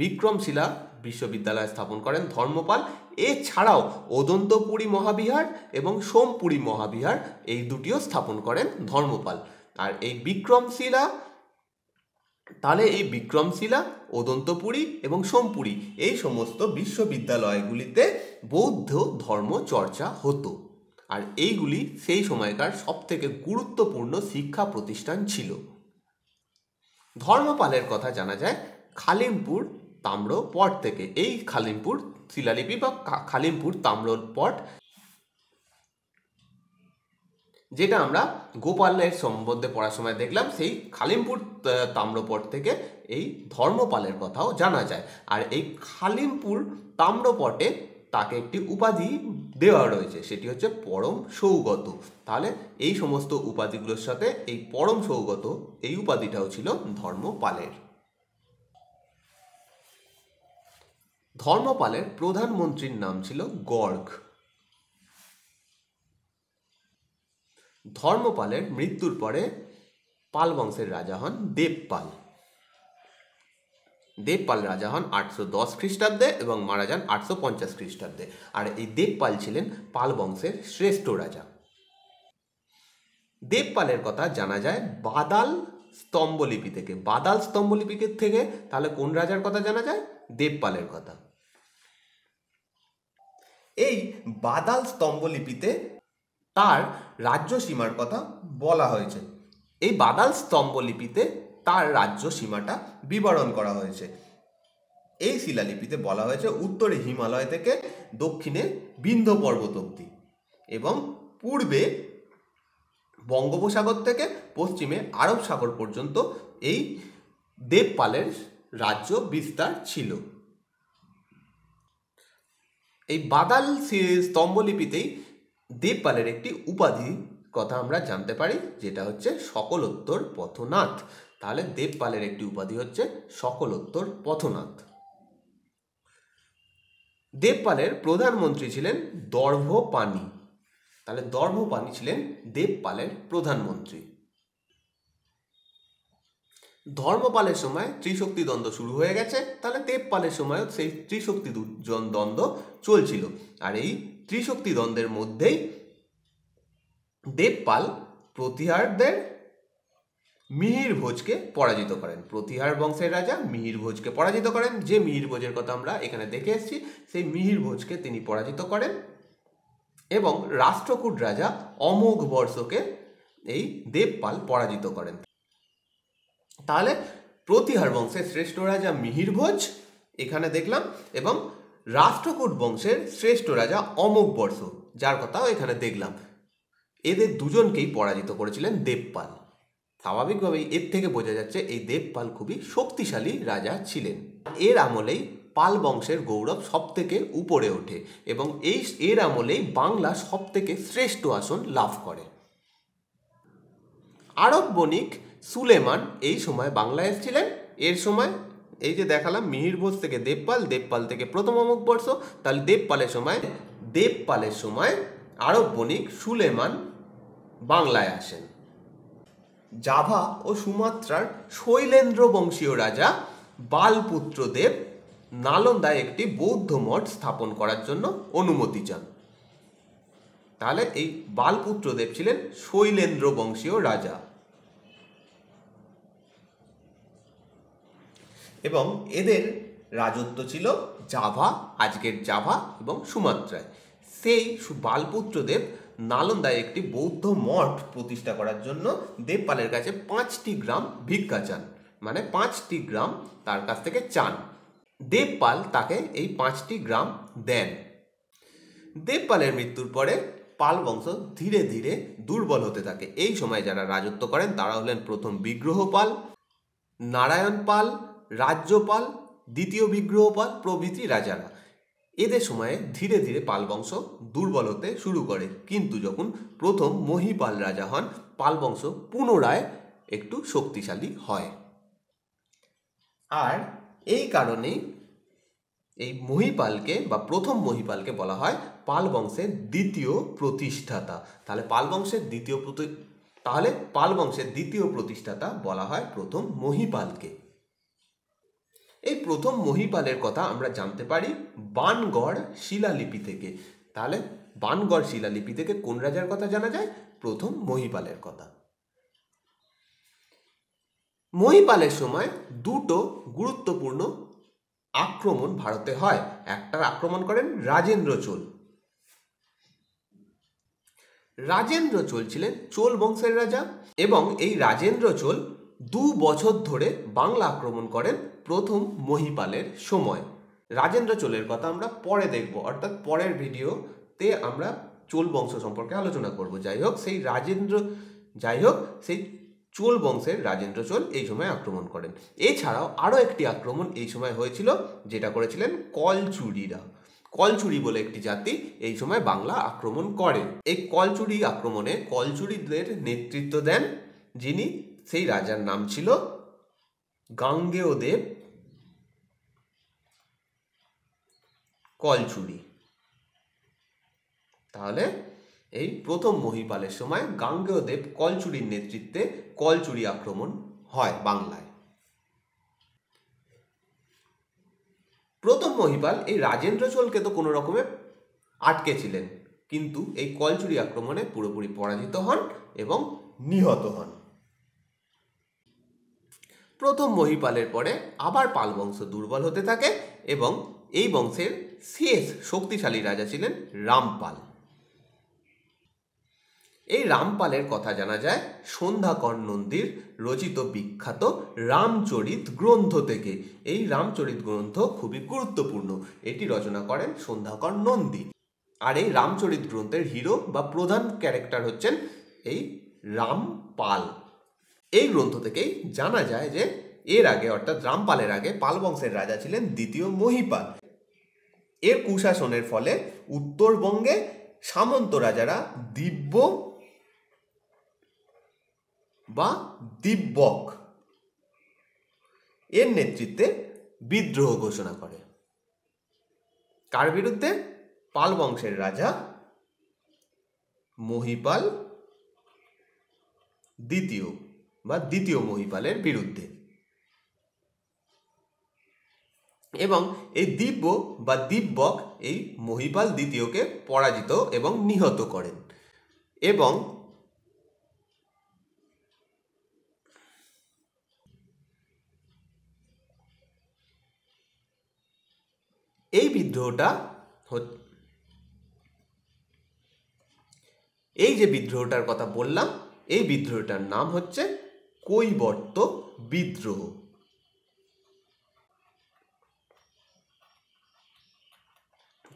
বিক্রমশিলা বিশ্ববিদ্যালয় স্থাপন করেন ধর্মপাল এছাড়াও ওদন্তপুরী মহাবিহার এবং সোমপুরী মহাবিহার এই দুটিও স্থাপন করেন ধর্মপাল আর এই বিক্রমশিলা তাহলে এই বিক্রমশিলা ওদন্তপুরী এবং সোমপুরী এই সমস্ত বিশ্ববিদ্যালয়গুলিতে বৌদ্ধ ধর্ম চর্চা হতো আর এইগুলি সেই সময়কার সবথেকে গুরুত্বপূর্ণ শিক্ষা প্রতিষ্ঠান ছিল ধর্মপালের কথা জানা যায় খালিমপুর তাম্র পট থেকে এই খালিমপুর শিলালিপি বা খালিমপুর তাম্রপট যেটা আমরা গোপালের সম্বন্ধে পড়ার সময় দেখলাম সেই খালিমপুর তাম্রপট থেকে এই ধর্মপালের কথাও জানা যায় আর এই খালিমপুর তাম্রপটে তাকে একটি উপাধি দেওয়া রয়েছে সেটি হচ্ছে পরম সৌগত তাহলে এই সমস্ত উপাধিগুলোর সাথে এই পরম সৌগত এই উপাধিটাও ছিল ধর্মপালের ধর্মপালের প্রধানমন্ত্রীর নাম ছিল গর্গ ধর্মপালের মৃত্যুর পরে পাল বংশের রাজা হন দেবপাল দেবপাল রাজা হন আটশো দশ খ্রিস্টাব্দে এবং মারা যান আটশো পঞ্চাশ খ্রিস্টাব্দে আর এই দেবপাল ছিলেন পাল বংশের শ্রেষ্ঠ রাজা দেবপালের কথা জানা যায় বাদাল স্তম্ভলিপি থেকে বাদাল স্তম্ভলিপি থেকে তাহলে কোন রাজার কথা জানা যায় দেবপালের কথা এই বাদাল স্তম্ভলিপিতে তার রাজ্য সীমার কথা বলা হয়েছে এই বাদাল স্তম্ভলিপিতে তার রাজ্য সীমাটা বিবরণ করা হয়েছে এই শিলালিপিতে বলা হয়েছে উত্তরে হিমালয় থেকে দক্ষিণে বিন্ধ পর্বত অব্দি এবং পূর্বে বঙ্গোপসাগর থেকে পশ্চিমে আরব সাগর পর্যন্ত এই দেবপালের রাজ্য বিস্তার ছিল এই বাদাল স্তম্ভলিপিতেই দেবপালের একটি উপাধি কথা আমরা জানতে পারি যেটা হচ্ছে সকলোত্তর পথনাথ তাহলে দেবপালের একটি উপাধি হচ্ছে সকলোত্তর পথনাথ দেবপালের প্রধানমন্ত্রী ছিলেন দর্ভপানি তাহলে দর্ভপানি ছিলেন দেবপালের প্রধানমন্ত্রী ধর্মপালের সময় ত্রিশক্তি দ্বন্দ্ব শুরু হয়ে গেছে তাহলে দেবপালের সময়ও সেই ত্রিশক্তি দ্বন্দ্ব চলছিল আর এই ত্রিশক্তি দ্বন্দ্বের মধ্যেই দেবপাল প্রতিহারদের মিহির ভোজকে পরাজিত করেন প্রতিহার বংশের রাজা মিহির ভোজকে পরাজিত করেন যে মিহির ভোজের কথা আমরা এখানে দেখে এসেছি সেই মিহির ভোজকে তিনি পরাজিত করেন এবং রাষ্ট্রকূট রাজা অমোঘ বর্ষকে এই দেবপাল পরাজিত করেন তাহলে প্রতিহার বংশের শ্রেষ্ঠ রাজা মিহিরভোজ এখানে দেখলাম এবং রাষ্ট্রকূট বংশের শ্রেষ্ঠ রাজা বর্ষ যার কথাও এখানে দেখলাম এদের দুজনকেই পরাজিত করেছিলেন দেবপাল স্বাভাবিকভাবেই এর থেকে বোঝা যাচ্ছে এই দেবপাল খুবই শক্তিশালী রাজা ছিলেন এর আমলেই পাল বংশের গৌরব সব থেকে উপরে ওঠে এবং এই এর আমলেই বাংলা থেকে শ্রেষ্ঠ আসন লাভ করে আরব বণিক সুলেমান এই সময় বাংলায় এসেছিলেন এর সময় এই যে দেখালাম মিহির বোস থেকে দেবপাল দেবপাল থেকে প্রথম অমুক বর্ষ তাহলে দেবপালের সময় দেবপালের সময় আরব বণিক সুলেমান বাংলায় আসেন জাভা ও সুমাত্রার শৈলেন্দ্র বংশীয় রাজা বালপুত্রদেব নালন্দায় একটি বৌদ্ধ মঠ স্থাপন করার জন্য অনুমতি চান তাহলে এই বালপুত্রদেব ছিলেন শৈলেন্দ্র বংশীয় রাজা এবং এদের রাজত্ব ছিল জাভা আজকের জাভা এবং সুমাত্রায় সেই বালপুত্রদেব নালন্দায় একটি বৌদ্ধ মঠ প্রতিষ্ঠা করার জন্য দেবপালের কাছে পাঁচটি গ্রাম ভিক্ষা চান মানে পাঁচটি গ্রাম তার কাছ থেকে চান দেবপাল তাকে এই পাঁচটি গ্রাম দেন দেবপালের মৃত্যুর পরে পাল বংশ ধীরে ধীরে দুর্বল হতে থাকে এই সময় যারা রাজত্ব করেন তারা হলেন প্রথম বিগ্রহ পাল নারায়ণ পাল রাজ্যপাল দ্বিতীয় বিগ্রহপাল প্রভৃতি রাজারা এদের সময়ে ধীরে ধীরে পাল বংশ দুর্বল হতে শুরু করে কিন্তু যখন প্রথম মহিপাল রাজা হন পাল বংশ পুনরায় একটু শক্তিশালী হয় আর এই কারণেই এই মহিপালকে বা প্রথম মহিপালকে বলা হয় পাল বংশের দ্বিতীয় প্রতিষ্ঠাতা তাহলে পাল বংশের দ্বিতীয় তাহলে পাল বংশের দ্বিতীয় প্রতিষ্ঠাতা বলা হয় প্রথম মহিপালকে এই প্রথম মহিপালের কথা আমরা জানতে পারি বানগড় শিলালিপি থেকে তাহলে বানগড় শিলালিপি থেকে কোন রাজার কথা জানা যায় প্রথম মহিপালের কথা মহিপালের সময় দুটো গুরুত্বপূর্ণ আক্রমণ ভারতে হয় একটা আক্রমণ করেন রাজেন্দ্র চোল রাজেন্দ্র চোল ছিলেন চোল বংশের রাজা এবং এই রাজেন্দ্র চোল দু বছর ধরে বাংলা আক্রমণ করেন প্রথম মহিপালের সময় রাজেন্দ্র চোলের কথা আমরা পরে দেখব অর্থাৎ পরের ভিডিওতে আমরা চোল বংশ সম্পর্কে আলোচনা করব যাই হোক সেই রাজেন্দ্র যাই হোক সেই চোল বংশের রাজেন্দ্র চোল এই সময় আক্রমণ করেন এছাড়াও আরও একটি আক্রমণ এই সময় হয়েছিল যেটা করেছিলেন কলচুরিরা কলচুরি বলে একটি জাতি এই সময় বাংলা আক্রমণ করে এই কলচুরি আক্রমণে কলচুরিদের নেতৃত্ব দেন যিনি সেই রাজার নাম ছিল গাঙ্গেয় দেব কল চুরি তাহলে এই প্রথম মহিপালের সময় গাঙ্গেয় দেব কলচুরির নেতৃত্বে কলচুরি আক্রমণ হয় বাংলায় প্রথম মহিপাল এই রাজেন্দ্র চোলকে তো কোনো রকমে আটকেছিলেন কিন্তু এই কলচুরি আক্রমণে পুরোপুরি পরাজিত হন এবং নিহত হন প্রথম মহিপালের পরে আবার পাল বংশ দুর্বল হতে থাকে এবং এই বংশের শেষ শক্তিশালী রাজা ছিলেন রামপাল এই রামপালের কথা জানা যায় সন্ধ্যাকর নন্দীর রচিত বিখ্যাত রামচরিত গ্রন্থ থেকে এই রামচরিত গ্রন্থ খুবই গুরুত্বপূর্ণ এটি রচনা করেন সন্ধ্যাকর নন্দী আর এই রামচরিত গ্রন্থের হিরো বা প্রধান ক্যারেক্টার হচ্ছেন এই রামপাল এই গ্রন্থ থেকেই জানা যায় যে এর আগে অর্থাৎ রামপালের আগে পাল বংশের রাজা ছিলেন দ্বিতীয় মহিপাল এর কুশাসনের ফলে উত্তরবঙ্গে সামন্ত রাজারা দিব্য বা দিব্যক এর নেতৃত্বে বিদ্রোহ ঘোষণা করে কার বিরুদ্ধে পাল বংশের রাজা মহিপাল দ্বিতীয় বা দ্বিতীয় মহিপালের বিরুদ্ধে এবং এই দিব্য বা দিব্যক এই মহিপাল দ্বিতীয়কে পরাজিত এবং নিহত করেন এবং এই বিদ্রোহটা এই যে বিদ্রোহটার কথা বললাম এই বিদ্রোহটার নাম হচ্ছে কৈবর্ত বিদ্রোহ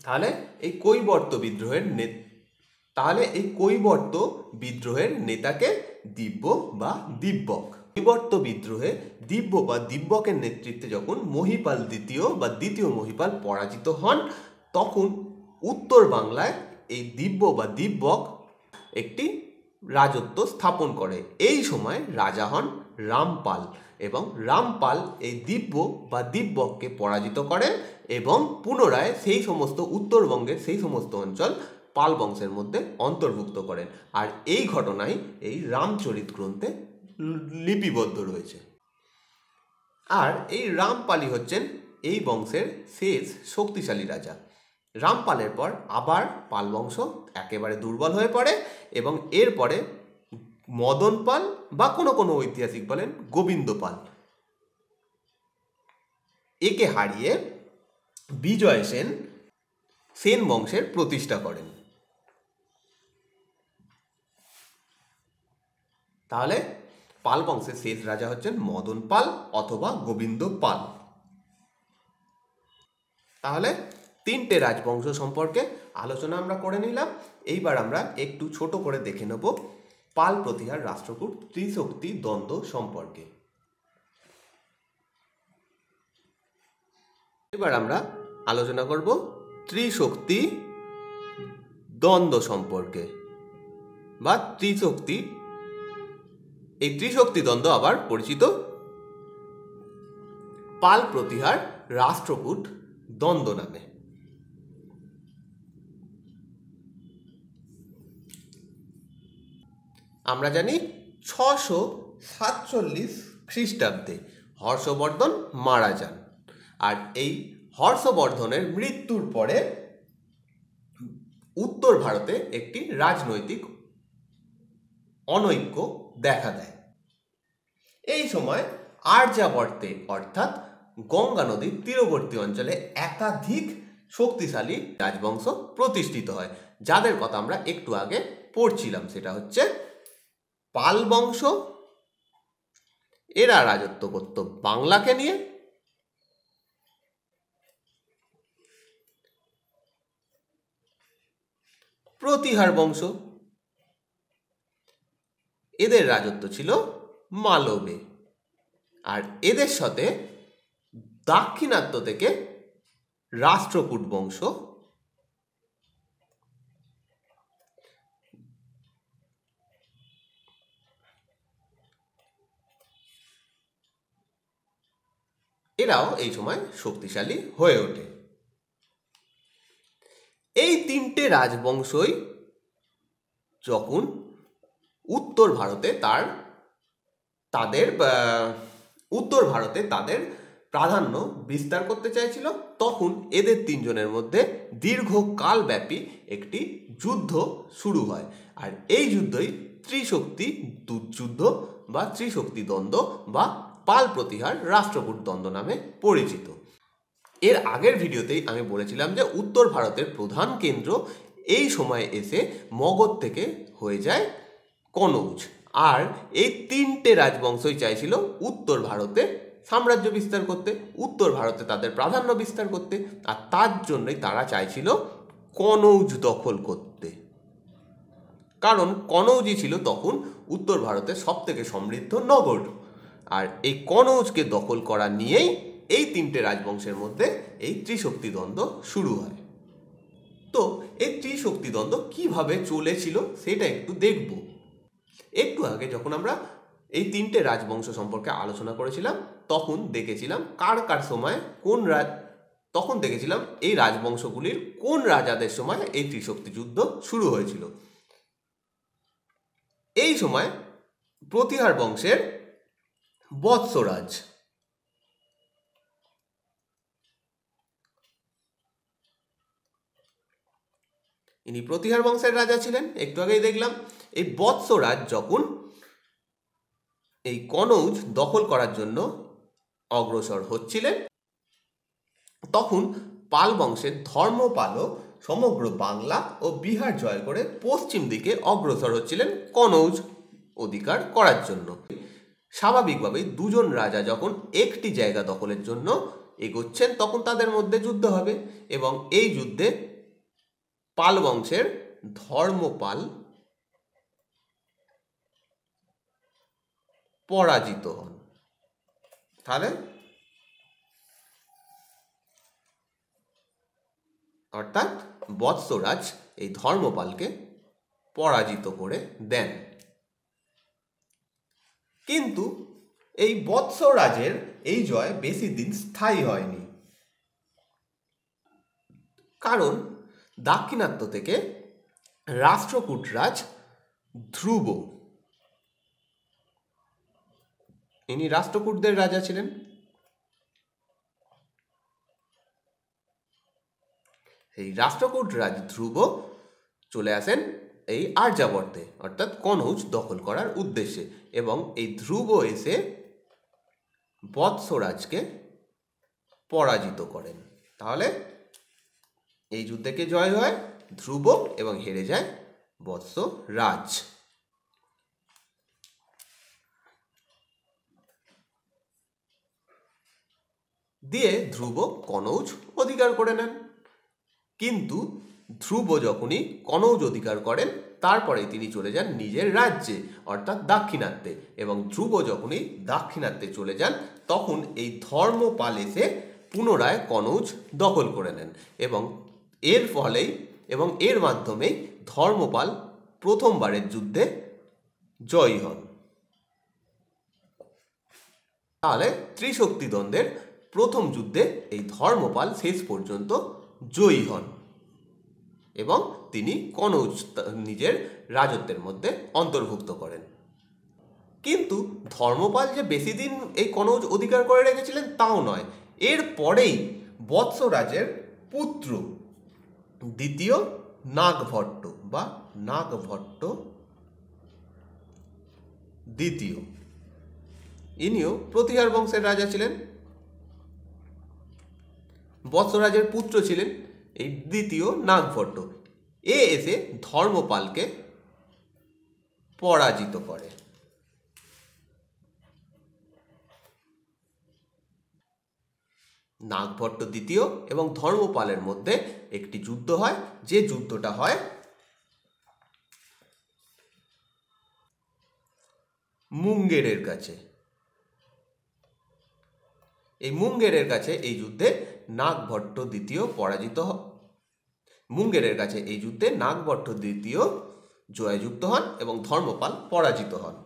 তাহলে এই কৈবর্ত বিদ্রোহের তাহলে এই কৈবর্ত বিদ্রোহের নেতাকে দিব্য বা দিব্যক কৈবর্ত বিদ্রোহে দিব্য বা দিব্যকের নেতৃত্বে যখন মহিপাল দ্বিতীয় বা দ্বিতীয় মহিপাল পরাজিত হন তখন উত্তর বাংলায় এই দিব্য বা দিব্যক একটি রাজত্ব স্থাপন করে এই সময় রাজা হন রামপাল এবং রামপাল এই দিব্য বা দিব্যককে পরাজিত করে এবং পুনরায় সেই সমস্ত উত্তরবঙ্গের সেই সমস্ত অঞ্চল পাল বংশের মধ্যে অন্তর্ভুক্ত করেন আর এই ঘটনাই এই রামচরিত গ্রন্থে লিপিবদ্ধ রয়েছে আর এই রামপালই হচ্ছেন এই বংশের শেষ শক্তিশালী রাজা রামপালের পর আবার পাল বংশ একেবারে দুর্বল হয়ে পড়ে এবং এরপরে মদন পাল বা কোনো কোনো ঐতিহাসিক বলেন গোবিন্দ পাল একে হারিয়ে বিজয় সেন সেন বংশের প্রতিষ্ঠা করেন তাহলে পাল বংশের শেষ রাজা হচ্ছেন মদন পাল অথবা গোবিন্দ পাল তাহলে তিনটে রাজবংশ সম্পর্কে আলোচনা আমরা করে নিলাম এইবার আমরা একটু ছোট করে দেখে নেব পাল প্রতিহার রাষ্ট্রকূট ত্রিশক্তি দ্বন্দ্ব সম্পর্কে এবার আমরা আলোচনা করব ত্রিশক্তি দ্বন্দ্ব সম্পর্কে বা ত্রিশক্তি এই ত্রিশক্তি দ্বন্দ্ব আবার পরিচিত পাল প্রতিহার রাষ্ট্রকূট দ্বন্দ্ব নামে আমরা জানি ছশো সাতচল্লিশ খ্রিস্টাব্দে হর্ষবর্ধন মারা যান আর এই হর্ষবর্ধনের মৃত্যুর পরে উত্তর ভারতে একটি রাজনৈতিক অনৈক্য দেখা দেয় এই সময় আর্যাবর্তে অর্থাৎ গঙ্গা নদীর তীরবর্তী অঞ্চলে একাধিক শক্তিশালী রাজবংশ প্রতিষ্ঠিত হয় যাদের কথা আমরা একটু আগে পড়ছিলাম সেটা হচ্ছে পাল বংশ এরা রাজত্ব করত বাংলাকে নিয়ে প্রতিহার বংশ এদের রাজত্ব ছিল মালবে আর এদের সাথে দাক্ষিণাত্য থেকে রাষ্ট্রকূট বংশ এরাও এই সময় শক্তিশালী হয়ে ওঠে এই তিনটে রাজবংশই যখন উত্তর ভারতে তার তাদের উত্তর ভারতে তাদের প্রাধান্য বিস্তার করতে চাইছিল তখন এদের তিনজনের মধ্যে দীর্ঘকালব্যাপী একটি যুদ্ধ শুরু হয় আর এই যুদ্ধই ত্রিশক্তি যুদ্ধ বা ত্রিশক্তি দ্বন্দ্ব বা পাল প্রতিহার রাষ্ট্রকূট দ্বন্দ্ব নামে পরিচিত এর আগের ভিডিওতেই আমি বলেছিলাম যে উত্তর ভারতের প্রধান কেন্দ্র এই সময়ে এসে মগধ থেকে হয়ে যায় কনৌজ আর এই তিনটে রাজবংশই চাইছিল উত্তর ভারতে সাম্রাজ্য বিস্তার করতে উত্তর ভারতে তাদের প্রাধান্য বিস্তার করতে আর তার জন্যই তারা চাইছিল কনৌজ দখল করতে কারণ কনৌজই ছিল তখন উত্তর ভারতের সবথেকে সমৃদ্ধ নগর আর এই কনৌজকে দখল করা নিয়েই এই তিনটে রাজবংশের মধ্যে এই ত্রিশক্তি দ্বন্দ্ব শুরু হয় তো এই ত্রিশক্তি দ্বন্দ্ব কীভাবে চলেছিল সেটা একটু দেখব একটু আগে যখন আমরা এই তিনটে রাজবংশ সম্পর্কে আলোচনা করেছিলাম তখন দেখেছিলাম কার কার সময় কোন রাজ তখন দেখেছিলাম এই রাজবংশগুলির কোন রাজাদের সময় এই ত্রিশক্তি যুদ্ধ শুরু হয়েছিল এই সময় প্রতিহার বংশের বৎসরাজ ইনি প্রতিহার বংশের রাজা ছিলেন একটু আগেই দেখলাম এই বৎসরাজ যখন এই কনৌজ দখল করার জন্য অগ্রসর হচ্ছিলেন তখন পাল বংশের ধর্মপালও সমগ্র বাংলা ও বিহার জয় করে পশ্চিম দিকে অগ্রসর হচ্ছিলেন কনৌজ অধিকার করার জন্য স্বাভাবিকভাবেই দুজন রাজা যখন একটি জায়গা দখলের জন্য এগোচ্ছেন তখন তাদের মধ্যে যুদ্ধ হবে এবং এই যুদ্ধে পাল বংশের ধর্মপাল পরাজিত হন তাহলে অর্থাৎ বৎসরাজ এই ধর্মপালকে পরাজিত করে দেন কিন্তু এই বৎসরাজের এই জয় বেশি দিন স্থায়ী হয়নি কারণ দাক্ষিণাত্য থেকে রাষ্ট্রকূটরাজ ধ্রুব ইনি রাষ্ট্রকূটদের রাজা ছিলেন এই রাষ্ট্রকূট রাজ ধ্রুব চলে আসেন এই আর্যাবর্তে অর্থাৎ কনৌজ দখল করার উদ্দেশ্যে এবং এই ধ্রুব এসে বৎসরাজকে পরাজিত করেন তাহলে এই যুদ্ধকে জয় হয় ধ্রুব এবং হেরে যায় বৎসরাজ দিয়ে ধ্রুব কনৌজ অধিকার করে নেন কিন্তু ধ্রুব যখনই কনৌজ অধিকার করেন তারপরে তিনি চলে যান নিজের রাজ্যে অর্থাৎ দাক্ষিণাত্যে এবং ধ্রুব যখনই দাক্ষিণাত্যে চলে যান তখন এই ধর্মপাল এসে পুনরায় কনৌজ দখল করে নেন এবং এর ফলেই এবং এর মাধ্যমেই ধর্মপাল প্রথমবারের যুদ্ধে জয়ী হন তাহলে ত্রিশক্তি দ্বন্দ্বের প্রথম যুদ্ধে এই ধর্মপাল শেষ পর্যন্ত জয়ী হন এবং তিনি কনৌজ নিজের রাজত্বের মধ্যে অন্তর্ভুক্ত করেন কিন্তু ধর্মপাল যে বেশি দিন এই কনৌজ অধিকার করে রেখেছিলেন তাও নয় এর পরেই বৎসরাজের পুত্র দ্বিতীয় নাগভট্ট বা নাগভট্ট দ্বিতীয় ইনিও প্রতিহার বংশের রাজা ছিলেন বৎসরাজের পুত্র ছিলেন এই দ্বিতীয় নাগভট্ট এ এসে ধর্মপালকে পরাজিত করে নাগভট্ট দ্বিতীয় এবং ধর্মপালের মধ্যে একটি যুদ্ধ হয় যে যুদ্ধটা হয় মুঙ্গেরের কাছে এই মুঙ্গেরের কাছে এই যুদ্ধে নাগভট্ট দ্বিতীয় পরাজিত মুঙ্গেরের কাছে এই যুদ্ধে নাগবট্ট দ্বিতীয় জয়যুক্ত হন এবং ধর্মপাল পরাজিত হন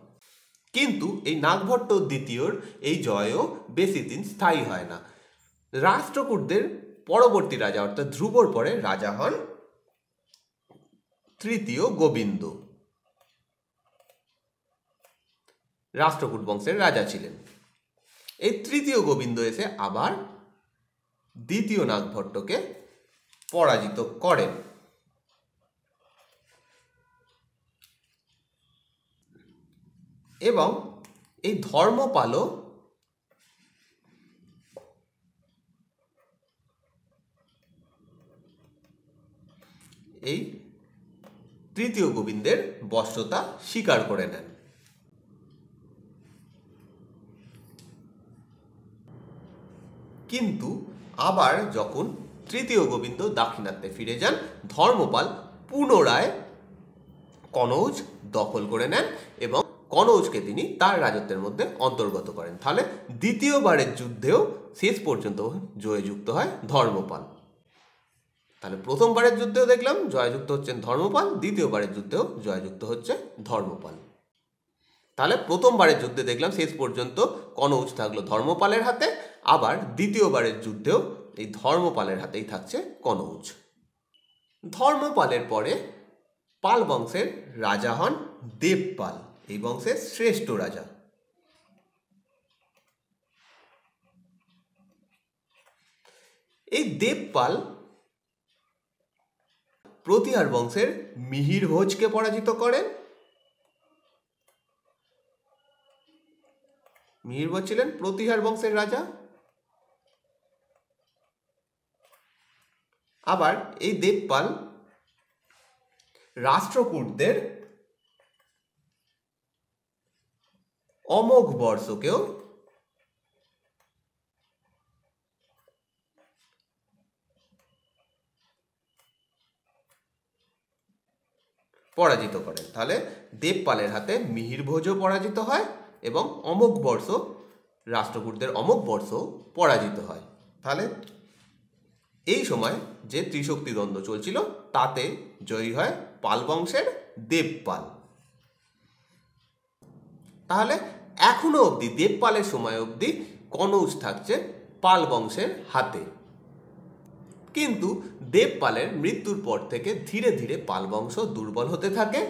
কিন্তু এই নাগভট্ট দ্বিতীয়র এই জয়ও বেশি দিন স্থায়ী হয় না রাষ্ট্রকূটদের পরবর্তী রাজা অর্থাৎ ধ্রুবর পরে রাজা হন তৃতীয় গোবিন্দ রাষ্ট্রকূট বংশের রাজা ছিলেন এই তৃতীয় গোবিন্দ এসে আবার দ্বিতীয় নাগভট্টকে পরাজিত করেন এবং এই ধর্মপালও এই তৃতীয় গোবিন্দের বস্ত্রতা স্বীকার করে নেন কিন্তু আবার যখন তৃতীয় গোবিন্দ দাক্ষিণাত্যে ফিরে যান ধর্মপাল পুনরায় কনৌজ দখল করে নেন এবং কনৌজকে তিনি তার রাজত্বের মধ্যে অন্তর্গত করেন তাহলে দ্বিতীয়বারের যুদ্ধেও শেষ পর্যন্ত জয়যুক্ত হয় ধর্মপাল তাহলে প্রথমবারের যুদ্ধেও দেখলাম জয়যুক্ত হচ্ছেন ধর্মপাল দ্বিতীয়বারের যুদ্ধেও জয়যুক্ত হচ্ছে ধর্মপাল তাহলে প্রথমবারের যুদ্ধে দেখলাম শেষ পর্যন্ত কনৌজ থাকলো ধর্মপালের হাতে আবার দ্বিতীয়বারের যুদ্ধেও এই ধর্মপালের হাতেই থাকছে কনৌজ ধর্মপালের পরে পাল বংশের রাজা হন দেবপাল এই বংশের শ্রেষ্ঠ রাজা এই দেবপাল প্রতিহার বংশের মিহির ভোজকে পরাজিত করেন মিহির ভোজ ছিলেন প্রতিহার বংশের রাজা আবার এই দেবপাল রাষ্ট্রকূটদের অমোঘ বর্ষকেও পরাজিত করেন তাহলে দেবপালের হাতে মিহিরভোজও পরাজিত হয় এবং অমোক বর্ষ রাষ্ট্রকূটদের অমোক বর্ষ পরাজিত হয় তাহলে এই সময় যে ত্রিশক্তি দ্বন্দ্ব চলছিল তাতে জয়ী হয় পাল বংশের দেবপাল তাহলে এখনো অবধি দেবপালের সময় অবধি কনৌজ থাকছে পাল বংশের হাতে কিন্তু দেবপালের মৃত্যুর পর থেকে ধীরে ধীরে পাল বংশ দুর্বল হতে থাকে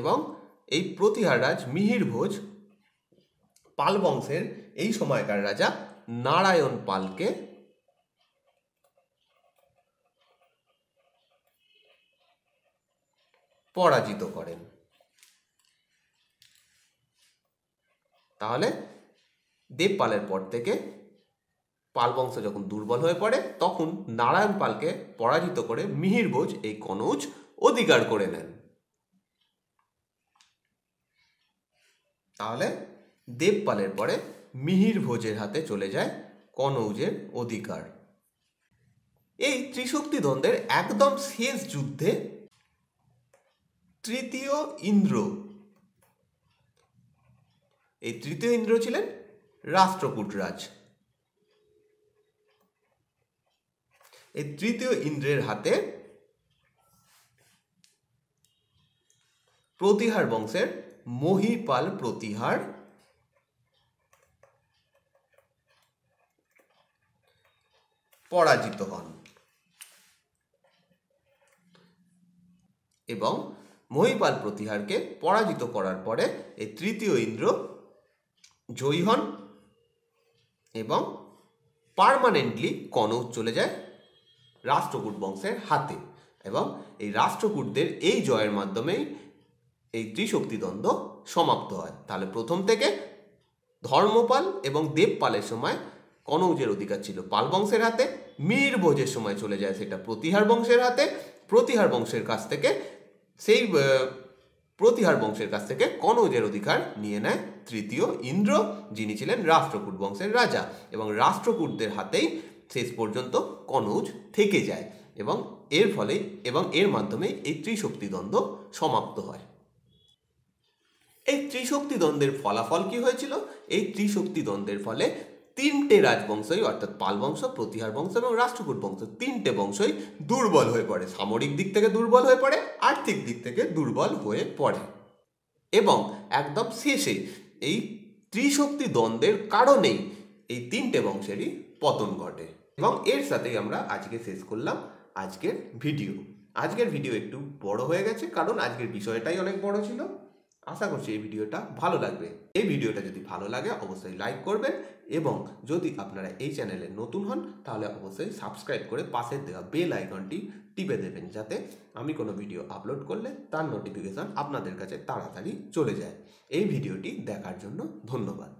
এবং এই রাজ মিহির ভোজ পাল বংশের এই সময়কার রাজা নারায়ণ পালকে পরাজিত করেন তাহলে দেবপালের পর থেকে পাল বংশ যখন দুর্বল হয়ে পড়ে তখন নারায়ণ পালকে পরাজিত করে মিহির বোঝ এই কনৌজ অধিকার করে নেন তাহলে দেবপালের পরে মিহির ভোজের হাতে চলে যায় কনৌজের অধিকার এই ত্রিশক্তি দ্বন্দ্বের একদম শেষ যুদ্ধে তৃতীয় ইন্দ্র এই তৃতীয় ইন্দ্র ছিলেন রাষ্ট্রকূট রাজ এই তৃতীয় ইন্দ্রের হাতে প্রতিহার বংশের মহিপাল প্রতিহার পরাজিত হন এবং মহিপাল প্রতিহারকে পরাজিত করার পরে এই তৃতীয় ইন্দ্র জয়ী হন এবং পারমানেন্টলি কনৌজ চলে যায় রাষ্ট্রকূট বংশের হাতে এবং এই রাষ্ট্রকূটদের এই জয়ের মাধ্যমেই এই ত্রিশক্তি দ্বন্দ্ব সমাপ্ত হয় তাহলে প্রথম থেকে ধর্মপাল এবং দেবপালের সময় কনৌজের অধিকার ছিল পাল বংশের হাতে মীর ভোজের সময় চলে যায় সেটা প্রতিহার বংশের হাতে প্রতিহার বংশের কাছ থেকে সেই প্রতিহার বংশের কাছ থেকে কনৌজের অধিকার নিয়ে নেয় তৃতীয় ইন্দ্র যিনি ছিলেন রাষ্ট্রকূট বংশের রাজা এবং রাষ্ট্রকূটদের হাতেই শেষ পর্যন্ত কনৌজ থেকে যায় এবং এর ফলে এবং এর মাধ্যমে এই ত্রিশক্তি দ্বন্দ্ব সমাপ্ত হয় এই ত্রিশক্তি দ্বন্দ্বের ফলাফল কি হয়েছিল এই ত্রিশক্তি দ্বন্দ্বের ফলে তিনটে রাজবংশই অর্থাৎ পাল বংশ প্রতিহার বংশ এবং রাষ্ট্রকূট বংশ তিনটে বংশই দুর্বল হয়ে পড়ে সামরিক দিক থেকে দুর্বল হয়ে পড়ে আর্থিক দিক থেকে দুর্বল হয়ে পড়ে এবং একদম শেষে এই ত্রিশক্তি দ্বন্দ্বের কারণেই এই তিনটে বংশেরই পতন ঘটে এবং এর সাথেই আমরা আজকে শেষ করলাম আজকের ভিডিও আজকের ভিডিও একটু বড় হয়ে গেছে কারণ আজকের বিষয়টাই অনেক বড় ছিল আশা করছি এই ভিডিওটা ভালো লাগবে এই ভিডিওটা যদি ভালো লাগে অবশ্যই লাইক করবেন এবং যদি আপনারা এই চ্যানেলে নতুন হন তাহলে অবশ্যই সাবস্ক্রাইব করে পাশে দেওয়া বেল আইকনটি টিপে দেবেন যাতে আমি কোনো ভিডিও আপলোড করলে তার নোটিফিকেশান আপনাদের কাছে তাড়াতাড়ি চলে যায় এই ভিডিওটি দেখার জন্য ধন্যবাদ